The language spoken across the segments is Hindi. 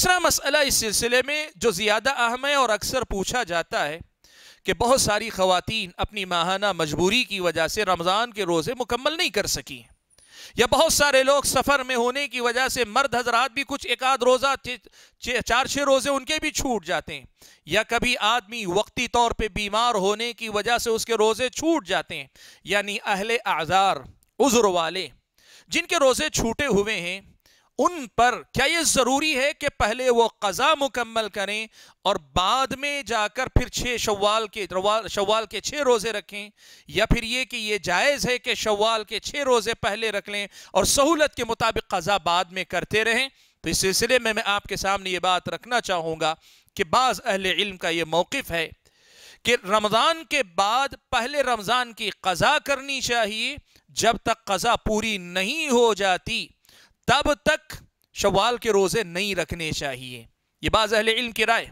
तीसरा मसला इस सिलसिले में जो ज़्यादा अहम है और अक्सर पूछा जाता है कि बहुत सारी खातन अपनी माहाना मजबूरी की वजह से रमज़ान के रोज़े मुकम्मल नहीं कर सकी या बहुत सारे लोग सफ़र में होने की वजह से मर्द हजरात भी कुछ एक आध रोज़ा चार छः रोज़े उनके भी छूट जाते हैं या कभी आदमी वक्ती तौर पर बीमार होने की वजह से उसके रोज़े छूट जाते हैं यानी अहले आज़ार उज़र वाले जिनके रोज़े छूटे हुए हैं उन पर क्या यह ज़रूरी है कि पहले वो कज़ा मुकम्मल करें और बाद में जाकर फिर छह शवाल के शवाल के छह रोज़े रखें या फिर यह कि यह जायज़ है कि शवाल के छह रोज़े पहले रख लें और सहूलत के मुताबिक कज़ा बाद में करते रहें तो इस सिलसिले में मैं आपके सामने ये बात रखना चाहूंगा कि बाज़ अहल इल्म का यह मौकफ है कि रमज़ान के बाद पहले रमज़ान की कज़ा करनी चाहिए जब तक कज़ा पूरी नहीं हो जाती तब तक शवाल के रोज़े नहीं रखने चाहिए ये बाज़ अहले इल्म की राय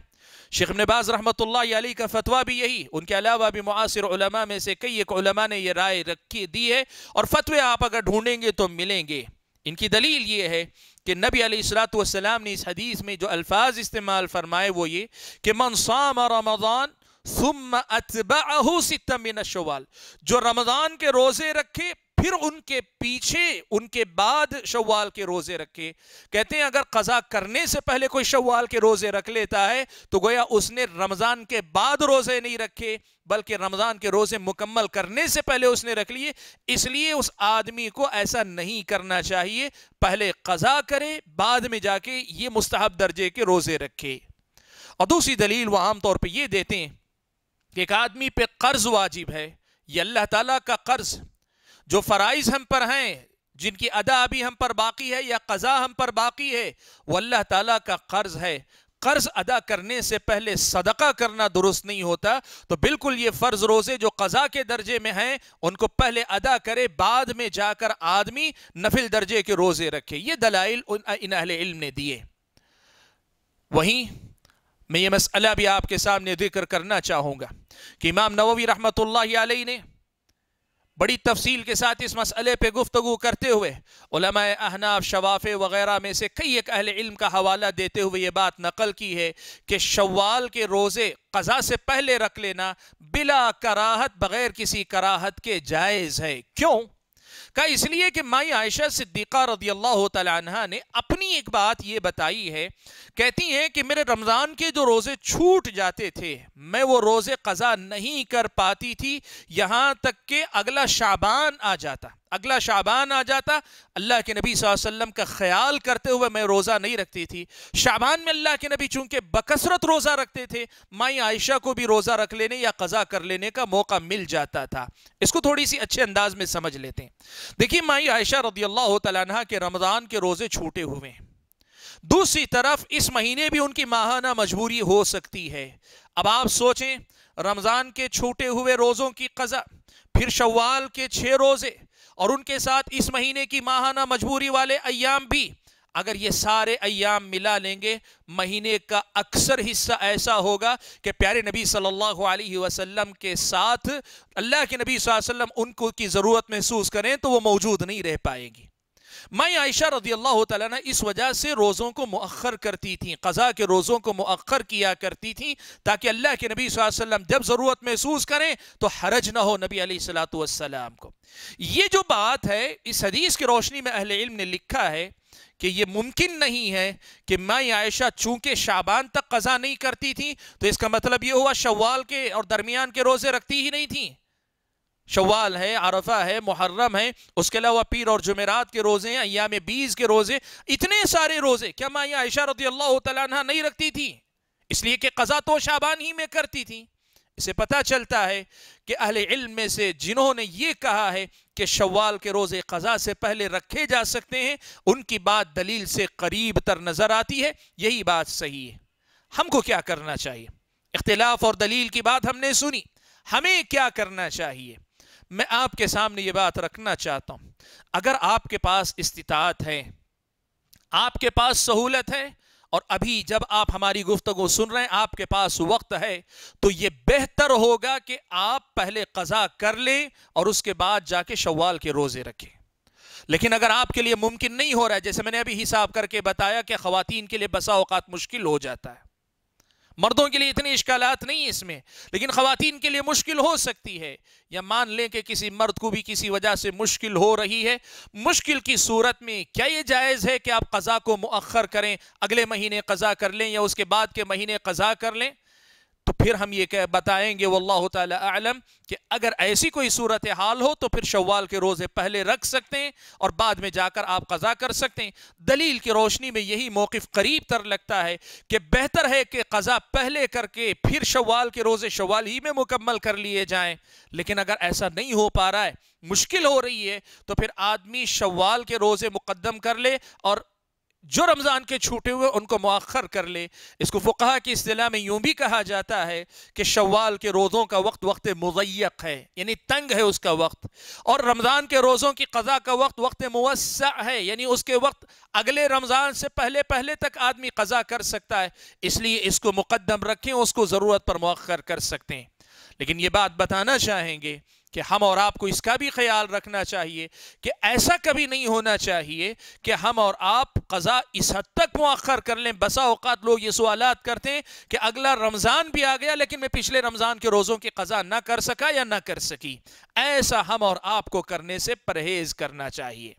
शेख नबाज रहमत अली का फतवा भी यही उनके अलावा भी मुआसर में से कई एक ने यह राय रखी दी है और फतवे आप अगर ढूंढेंगे तो मिलेंगे इनकी दलील ये है कि नबी वसलाम ने इस हदीस में जो अल्फाज इस्तेमाल फरमाए वो ये कि मनसाम रमज़ान शवाल जो रमज़ान के रोज़े रखे फिर उनके पीछे उनके बाद शवाल के रोज़े रखे कहते हैं अगर कज़ा करने से पहले कोई शवाल के रोज़े रख लेता है तो गोया उसने रमज़ान के बाद रोज़े नहीं रखे बल्कि रमज़ान के रोज़े मुकम्मल करने से पहले उसने रख लिए इसलिए उस आदमी को ऐसा नहीं करना चाहिए पहले कज़ा करे बाद में जाके ये मुस्तहब दर्जे के रोज़े रखे और दूसरी दलील वो आमतौर पर यह देते हैं कि एक आदमी पे कर्ज वाजिब है यह अल्लाह ताला का कर्ज जो फ़राइज़ हम पर हैं जिनकी अदा अभी हम पर बाकी है या कज़ा हम पर बाकी है वो अल्लाह ताला का कर्ज है कर्ज अदा करने से पहले सदका करना दुरुस्त नहीं होता तो बिल्कुल ये फ़र्ज रोज़े जो कज़ा के दर्जे में हैं उनको पहले अदा करे बाद में जाकर आदमी नफिल दर्जे के रोज़े रखे ये दलाइल इन अहल इल्म ने दिए वहीं मैं ये मसला भी आपके सामने जिक्र करना चाहूँगा कि इमाम नवी रहमत ने बड़ी तफसील के साथ इस मसले पर गुफ्तु करते हुए अहनाफ शवाफे वगैरह में से कई एक अहल इल्म का हवाला देते हुए ये बात नकल की है कि शवाल के रोज़े कज़ा से पहले रख लेना बिला कराहत बग़ैर किसी कराहत के जायज़ है क्यों का इसलिए कि माई आयशा सिद्दीक़ा रदी अल्लाह तहा ने अपनी एक बात ये बताई है कहती हैं कि मेरे रमज़ान के जो रोज़े छूट जाते थे मैं वो रोज़े कज़ा नहीं कर पाती थी यहाँ तक कि अगला शाबान आ जाता अगला शाबान आ जाता अल्लाह के नबी वसल्लम का ख्याल करते हुए मैं रोज़ा नहीं रखती थी शाबान में अल्लाह के नबी चूंकि बकसरत रोज़ा रखते थे माई आयशा को भी रोज़ा रख लेने या कज़ा कर लेने का मौका मिल जाता था इसको थोड़ी सी अच्छे अंदाज में समझ लेते हैं देखिए माई आयशा रदी अल्लाह तला के रमज़ान के रोज़े छूटे हुए हैं दूसरी तरफ इस महीने भी उनकी माहाना मजबूरी हो सकती है अब आप सोचें रमज़ान के छूटे हुए रोज़ों की कज़ा फिर शवाल के छः रोज़े और उनके साथ इस महीने की माहाना मजबूरी वाले अयाम भी अगर ये सारे अयाम मिला लेंगे महीने का अक्सर हिस्सा ऐसा होगा कि प्यारे नबी सल्लल्लाहु अलैहि वसल्लम के साथ अल्लाह के नबी वसल्लम उनको की ज़रूरत महसूस करें तो वो मौजूद नहीं रह पाएगी मैं आयशा रदी अल्लाह तला इस वजह से रोज़ों को मौखर करती थी क़ज़ा के रोज़ों को मौखर किया करती थी ताकि अल्लाह के नबी वसल्लम जब ज़रूरत महसूस करें तो हरज ना हो नबी सलाम को ये जो बात है इस हदीस की रोशनी में अहल इल्म ने लिखा है कि ये मुमकिन नहीं है कि मैं आयशा चूंकि शाबान तक कज़ा नहीं करती थी तो इसका मतलब ये हुआ शवाल के और दरमियान के रोज़े रखती ही नहीं थी शवाल है अरफा है मुहर्रम है उसके अलावा पीर और जुमेरात के रोज़े हैं अयाम बीज के रोज़े इतने सारे रोज़े क्या माँ आयशा रदी अल्लाह तला नहीं रखती थी इसलिए कि कज़ा तो शाबान ही में करती थी इसे पता चलता है कि अहले इल्म में से जिन्होंने ये कहा है कि शवाल के रोज़े कज़ा से पहले रखे जा सकते हैं उनकी बात दलील से करीब तर नज़र आती है यही बात सही है हमको क्या करना चाहिए इख्तलाफ और दलील की बात हमने सुनी हमें क्या करना चाहिए मैं आपके सामने ये बात रखना चाहता हूं अगर आपके पास इस्तात है आपके पास सहूलत है और अभी जब आप हमारी गुफ्तगु सुन रहे हैं आपके पास वक्त है तो ये बेहतर होगा कि आप पहले कज़ा कर लें और उसके बाद जाके शवाल के रोज़े रखें लेकिन अगर आपके लिए मुमकिन नहीं हो रहा है जैसे मैंने अभी हिसाब करके बताया कि खातन के लिए बसा अवकात मुश्किल हो जाता है मर्दों के लिए इतने इश्कालात नहीं है इसमें लेकिन ख़वान के लिए मुश्किल हो सकती है या मान लें कि किसी मर्द को भी किसी वजह से मुश्किल हो रही है मुश्किल की सूरत में क्या ये जायज़ है कि आप कज़ा को मौखर करें अगले महीने कज़ा कर लें या उसके बाद के महीने कज़ा कर लें तो फिर हम ये कह बताएंगे वल्लाह तलम कि अगर ऐसी कोई सूरत हाल हो तो फिर शवाल के रोज़े पहले रख सकते हैं और बाद में जाकर आप कज़ा कर सकते हैं दलील की रोशनी में यही मौक़ करीब तर लगता है कि बेहतर है कि कज़ा पहले करके फिर शवाल के रोज़े शवाल ही में मुकम्मल कर लिए जाएँ लेकिन अगर ऐसा नहीं हो पा रहा है मुश्किल हो रही है तो फिर आदमी शवाल के रोज़े मुकदम कर ले और जो रमज़ान के छूटे हुए उनको मौखर कर ले इसको फुका की असलाह में यूँ भी कहा जाता है कि शवाल के रोज़ों का वक्त वक्त मुजैक है यानी तंग है उसका वक्त और रमज़ान के रोज़ों की कज़ा का वक्त वक्त मवसा है यानी उसके वक्त अगले रमज़ान से पहले पहले तक आदमी कज़ा कर सकता है इसलिए इसको मुकदम रखें उसको ज़रूरत पर मौखर कर सकते हैं लेकिन ये बात बताना चाहेंगे कि हम और आपको इसका भी ख्याल रखना चाहिए कि ऐसा कभी नहीं होना चाहिए कि हम और आप कज़ा इस हद तक मौखर कर लें बसा अवत लोग ये सवाल करते हैं कि अगला रमज़ान भी आ गया लेकिन मैं पिछले रमज़ान के रोज़ों की कज़ा ना कर सका या ना कर सकी ऐसा हम और आपको करने से परहेज़ करना चाहिए